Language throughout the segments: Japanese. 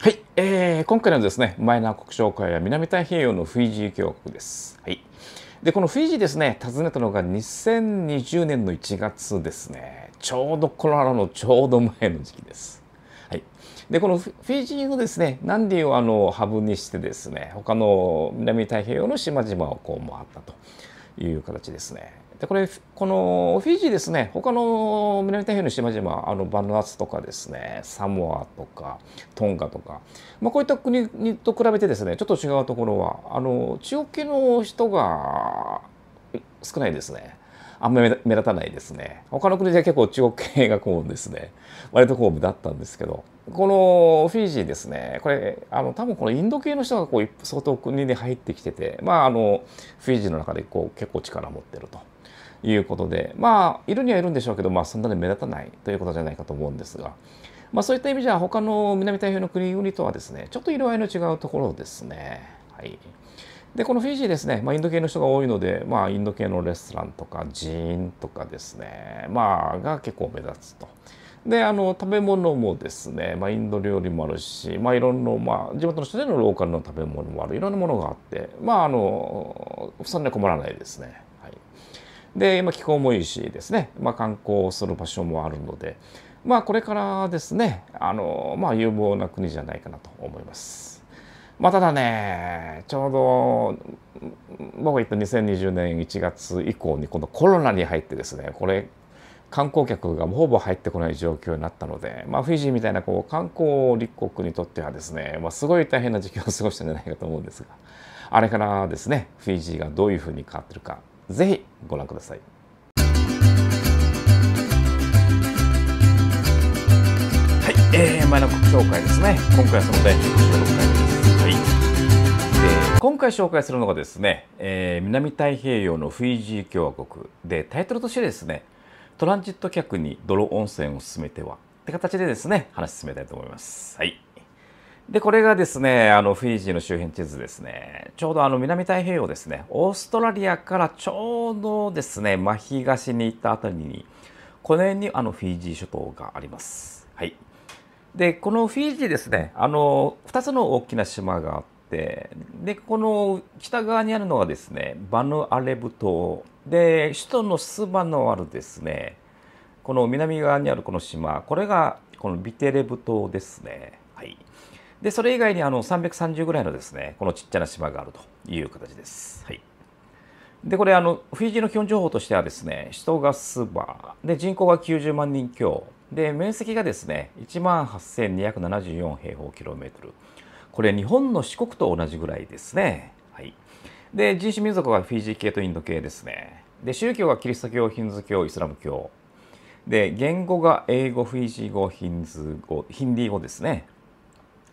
はい、えー、今回のですねマイナー国紹介は南太平洋のフィジー共和国です。はい、でこのフィジーですね訪ねたのが2020年の1月ですねちょうどコロナのちょうど前の時期です。はい、でこのフィジーのですねナンディをあのハブにしてですね他の南太平洋の島々をこう回ったという形ですね。でこれこのフィジーですね他の南太平洋の島々あのバヌアツとかですねサモアとかトンガとか、まあ、こういった国にと比べてですねちょっと違うところはあの地系の人が少ないですね。あんまり目立たないですね。他の国では結構中国系がこうですね、割とこうだったんですけど、このフィジーですね、これ、あの、多分このインド系の人がこう、相当国に入ってきてて、まあ、あの、フィジーの中でこう、結構力を持ってると。いうことでまあいるにはいるんでしょうけど、まあ、そんなに目立たないということじゃないかと思うんですが、まあ、そういった意味じゃ他の南太平洋の国々とはですねちょっと色合いの違うところですね。はい、でこのフィジーですね、まあ、インド系の人が多いので、まあ、インド系のレストランとか寺院とかですね、まあ、が結構目立つと。であの食べ物もですね、まあ、インド料理もあるし、まあ、いろんな、まあ、地元の人でのローカルの食べ物もあるいろんなものがあってまああのそんな困らないですね。で、まあ、気候もいいしですね、まあ、観光する場所もあるので、まあ、これからですね、あのまあ、有望な国じゃないかなと思います。まあ、ただね、ちょうど僕が言った2020年1月以降に、このコロナに入ってですね、これ、観光客がほぼ入ってこない状況になったので、まあ、フィジーみたいなこう観光立国にとってはですね、まあ、すごい大変な時期を過ごしたんじゃないかと思うんですがあれからですねフィジーがどういうふうに変わってるかぜひご覧ください。はい、えー、前の紹介ですね。今回はその第1回です。はい、えー、今回紹介するのがですね、えー、南太平洋のフィジー共和国でタイトルとしてですね、トランジット客に泥温泉を勧めてはって形でですね、話進めたいと思います。はい。で、これがですね、あの、フィージーの周辺地図ですね。ちょうどあの、南太平洋ですね。オーストラリアからちょうどですね、真東に行った辺りに、この辺にあの、フィージー諸島があります。はい。で、このフィージーですね、あの、2つの大きな島があって、で、この北側にあるのはですね、バヌアレブ島。で、首都のスバのあるですね、この南側にあるこの島、これがこのビテレブ島ですね。はい。でそれ以外にあの330ぐらいのですねこのちっちゃな島があるという形です。はい、でこれあのフィジーの基本情報としてはですね首都がスバで人口が90万人強で面積がですね1万8274平方キロメートルこれ日本の四国と同じぐらいですね。はい、で人種民族はフィジー系とインド系ですね。で宗教がキリスト教ヒンズー教イスラム教で言語が英語フィジー語ヒンズー語ヒンディー語ですね。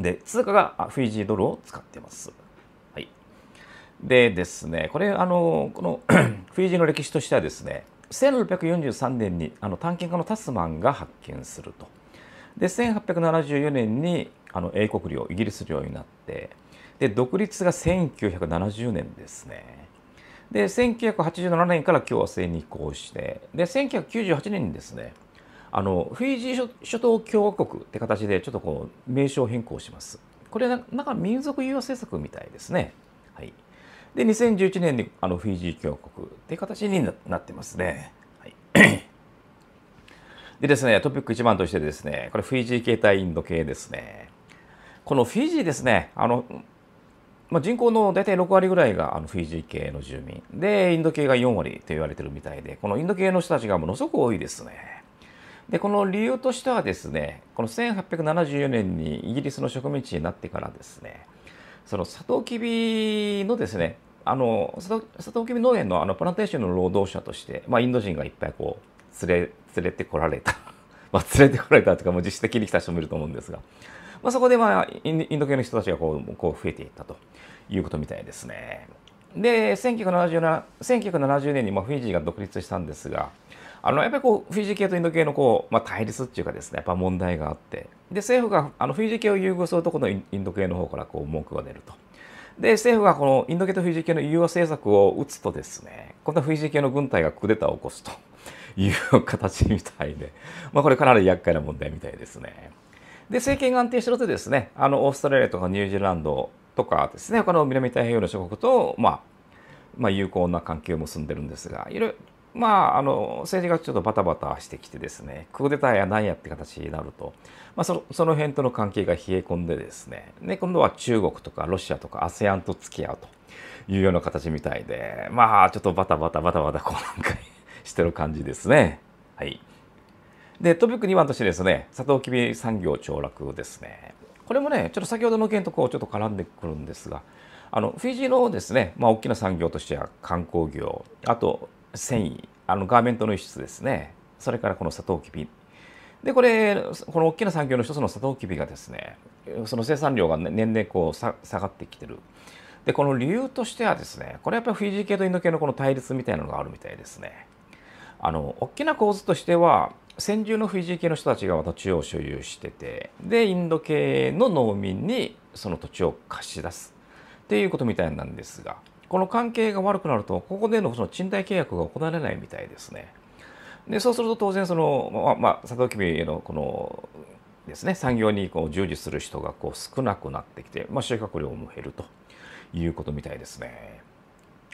で、通貨がフィジードルを使ってます。はい。でですね、これ、あの、このフィジーの歴史としてはですね、1643年にあの探検家のタスマンが発見すると。で、1874年にあの英国領、イギリス領になって、で、独立が1970年ですね。で、1987年から共和制に移行して、で、1998年にですね、あのフィジー諸島共和国って形でちょっとこう名称変更します。これなんか民族融和政策みたいですね。はい、で2011年にあのフィジー共和国っていう形になってますね。はい、でですねトピック1番としてですねこれフィジー系対インド系ですね。このフィジーですねあの、まあ、人口の大体6割ぐらいがあのフィジー系の住民でインド系が4割と言われてるみたいでこのインド系の人たちがものすごく多いですね。でこの理由としてはですねこの1874年にイギリスの植民地になってからですねそのサトウキビのですねあのサトウキビ農園のあのプランテーションの労働者として、まあ、インド人がいっぱいこう連れ連れてこられた まあ連れてこられたというかもう実質的に来た人もいると思うんですが、まあ、そこでまあインド系の人たちがこうこう増えていったということみたいですね。で1970 1970年にまあフィジーが独立したんですがあのやっぱりこうフィジー系とインド系のこう、まあ、対立っていうかですねやっぱ問題があってで政府があのフィジー系を優遇するとこのインド系の方からこう文句が出ると。で政府がこのインド系とフィジー系の融和政策を打つとですねこんなフィジー系の軍隊がクーデターを起こすと いう形みたいで、まあ、これかなり厄介な問題みたいですね。で政権が安定しろとですねあのオーストラリアとかニュージーランドとかですね他の南太平洋の諸国と、まあ、まあ、友好な関係を結んでるんですがいろいろまあ、あの政治がちょっとバタバタしてきてですねクーデターやなんやって形になると、まあ、そのその辺との関係が冷え込んでですねで今度は中国とかロシアとか ASEAN と付き合うというような形みたいでまあちょっとバタバタバタバタこうなんかしてる感じですね。はい、でトピック2番としてですねサトウキビ産業凋落ですねこれもねちょっと先ほどの件とこうちょっと絡んでくるんですがあのフィジーのですね、まあ、大きな産業としては観光業あと繊維あのガーメントの輸出ですねそれからこのサトウキビでこれこの大きな産業の一つのサトウキビがですねその生産量が年々こう下がってきてるでこの理由としてはですねこれやっぱりフィジー系とインド系のこの対立みたいなのがあるみたいですねあの大きな構図としては先住のフィジー系の人たちが土地を所有しててでインド系の農民にその土地を貸し出すっていうことみたいなんですがこの関係が悪くなると、ここでのその賃貸契約が行われないみたいですね。で、そうすると当然、その、まあ、まあ、佐藤君へのこの、ですね、産業にこう従事する人がこう少なくなってきて、まあ、収穫量も減るということみたいですね。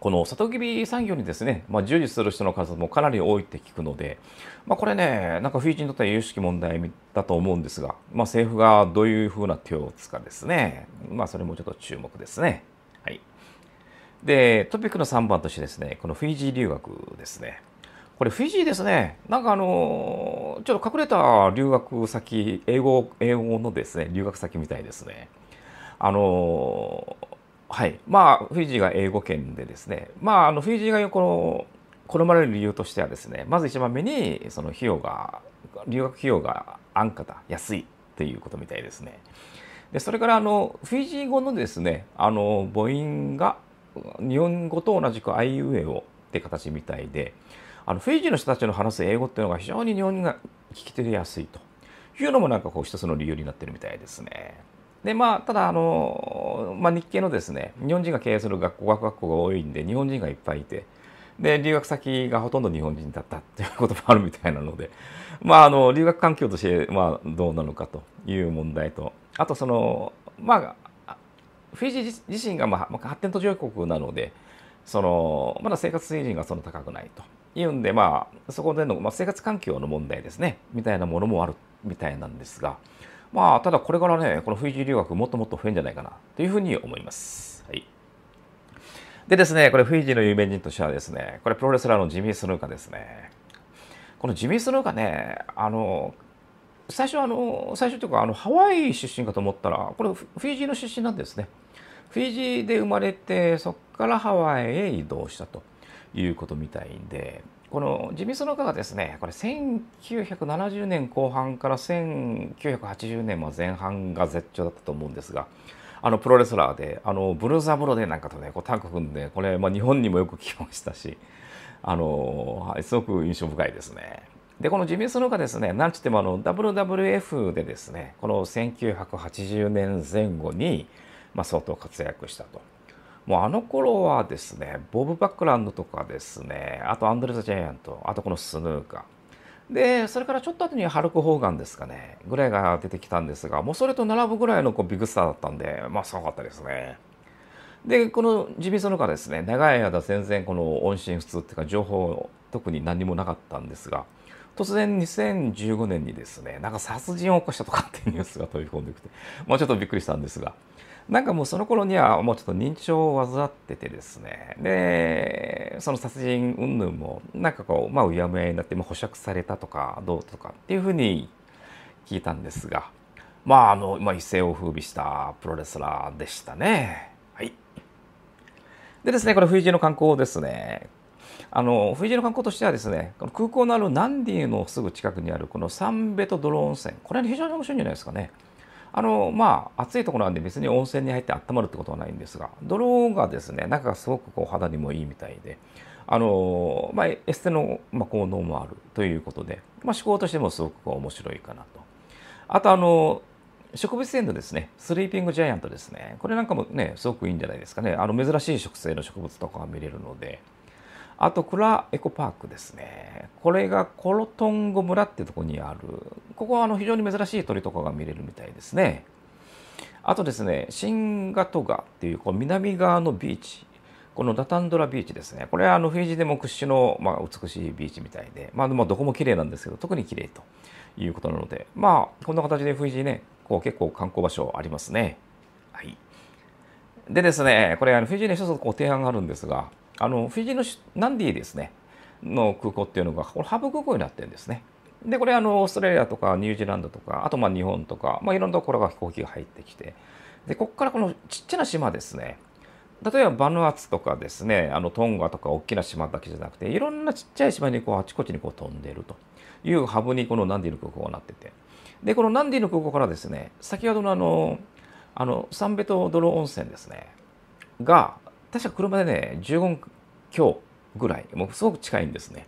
この里ビ産業にですね、まあ、従事する人の数もかなり多いって聞くので、まあ、これね、なんかフィーチにとっては有識問題だと思うんですが、まあ、政府がどういうふうな手を打つかですね、まあ、それもちょっと注目ですね。はい。で、トピックの3番としてですね、このフィジー留学ですね。これフィジーですね。なんかあのちょっと隠れた留学先、英語、英語のですね、留学先みたいですね。あのはい。まあ、フィジーが英語圏でですね、まあ、あの、フィジーがこの、好まれる理由としてはですね、まず一番目に、その費用が、留学費用が安価だ、安いっていうことみたいですね。で、それから、あの、フィジー語のですね、あの、母音が日本語と同じくあいうえおって形みたいであのフィジーの人たちの話す英語っていうのが非常に日本人が聞き取りやすいというのもなんかこう一つの理由になってるみたいですね。でまあ、ただあの、まあ、日系のですね日本人が経営する学校学校が多いんで日本人がいっぱいいてで留学先がほとんど日本人だったっていうこともあるみたいなので、まあ、あの留学環境として、まあ、どうなのかという問題とあとそのまあフィジー自身がまあ発展途上国なのでそのまだ生活水準がその高くないというんでまあそこでの、まあ、生活環境の問題ですねみたいなものもあるみたいなんですがまあただこれからねこのフィジー留学もっともっと増えるんじゃないかなというふうに思います。はいでですね、これフィジーの有名人としてはですね、これプロレスラーのジミー・スヌーカですね。このジミー・スヌーカね、あの、最初あの、最初というかあのハワイ出身かと思ったら、これフィジーの出身なんですね。フィジーで生まれてそこからハワイへ移動したということみたいでこのジミソノカがですねこれ1970年後半から1980年前半が絶頂だったと思うんですが。あのプロレスラーであのブルーザーブロデーなんかとねこうタッグ組んでこれ、まあ、日本にもよく聞きましたしあの、すごく印象深いですね。でこのジミー・スノーがですねなんちってもあの WWF でですねこの1980年前後にまあ、相当活躍したと。もうあの頃はですね、ボブ・バックランドとかですね、あとアンドレ・ザ・ジャイアント、あとこのスヌーカー。で、それからちょっと後にハルク・ホーガンですかね、ぐらいが出てきたんですが、もうそれと並ぶぐらいのこうビッグスターだったんで、まあすごかったですね。で、このジミー・ソーカですね、長い間全然この音信不通っていうか情報特に何もなかったんですが、突然2015年にですね、なんか殺人を起こしたとかっていうニュースが飛び込んできて、まあちょっとびっくりしたんですが、なんかもうその頃にはもうちょっと認知症を患っててですねでその殺人云々もなんかこうまあうやむやになって保釈されたとかどうとかっていうふうに聞いたんですがまああの、まあ、一世を風靡したプロレスラーでしたね。はい、でですねこれ冬路の観光ですねあの冬路の観光としてはですねこの空港のあるナンディのすぐ近くにあるこのサンベトドロ温泉これ非常に面白いんじゃないですかね。あのまあ暑いところなんで別に温泉に入って温まるってことはないんですが泥がですね中がすごくこう肌にもいいみたいであの、まあ、エステの、ま効能もあるということで、まあ、趣としてもすごく面白いかなと。あとあの植物園のですね、スリーピングジャイアントですね。これなんかもね、すごくいいんじゃないですかね。あの珍しい植生の植物とかが見れるので、あとクラエコパークですね。これがコロトンゴ村っていうとこにある。ここはあの非常に珍しい鳥とかが見れるみたいですね。あとですね、シンガトガっていうこう南側のビーチ。このダタンドラビーチですね。これはあのフィジーでも屈指の、まあ、美しいビーチみたいで、まあ、どこも綺麗なんですけど、特に綺麗ということなので、まあ、こんな形でフィジーね、こう結構観光場所ありますね。はい。でですね、これあのフィジーに一つこう提案があるんですが、あのフィジーのナンディですねの空港っていうのがこれハブ空港になってるんですね。でこれあのオーストラリアとかニュージーランドとかあとまあ日本とか、まあ、いろんなところが飛行機が入ってきてでここからこのちっちゃな島ですね例えばバヌアツとかですねあのトンガとか大きな島だけじゃなくていろんなちっちゃい島にこうあちこちにこう飛んでるというハブにこのナンディの空港がなっててでこのナンディの空港からですね先ほどのあのあのサンベトドロ温泉ですねが確か車でね、15強ぐらい、もうすごく近いんですね。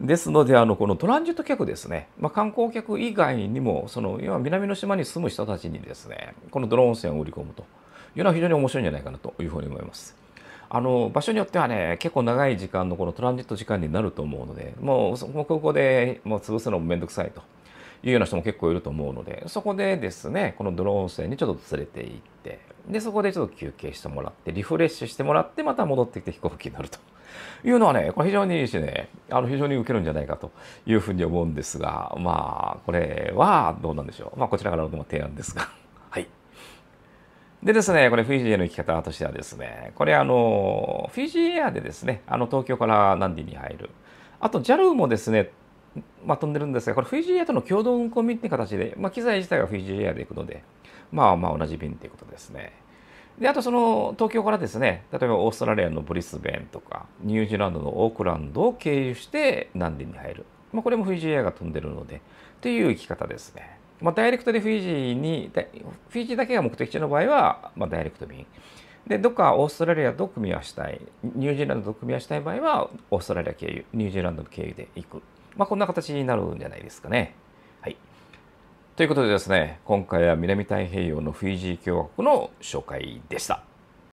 ですので、あのこのトランジット客ですね、まあ、観光客以外にも、その今、南の島に住む人たちにですね、このドローン船を売り込むというのは非常に面白いんじゃないかなというふうに思います。あの場所によってはね、結構長い時間のこのトランジット時間になると思うので、もうそこ空港でもう潰すのもめんどくさいというような人も結構いると思うので、そこでですね、このドローン船にちょっと連れて行って、で、そこでちょっと休憩してもらって、リフレッシュしてもらって、また戻ってきて飛行機に乗ると いうのはね、これ非常にいいしね、あの非常に受けるんじゃないかというふうに思うんですが、まあ、これはどうなんでしょう。まあ、こちらからの提案ですが。はい。でですね、これフィジーアの行き方としてはですね、これあの、フィジーエアでですね、あの東京からナンディに入る。あと JAL もですね、まあ、飛んでるんですが、これフィジーエアとの共同運行みって形で、まあ、機材自体はフィジーエアで行くので、まあまあ同じ便ということですね。で、あとその東京からですね、例えばオーストラリアのブリスベンとか、ニュージーランドのオークランドを経由して南電に入る。まあ、これもフィジーエアが飛んでるので、という行き方ですね。まあ、ダイレクトでフィジーに、フィジーだけが目的地の場合は、まあ、ダイレクト便。で、どっかオーストラリアと組み合わせたい、ニュージーランドと組み合わせたい場合は、オーストラリア経由、ニュージーランド経由で行く。まあ、こんな形になるんじゃないですかね。ということでですね、今回は南太平洋のフィジー共和国の紹介でした。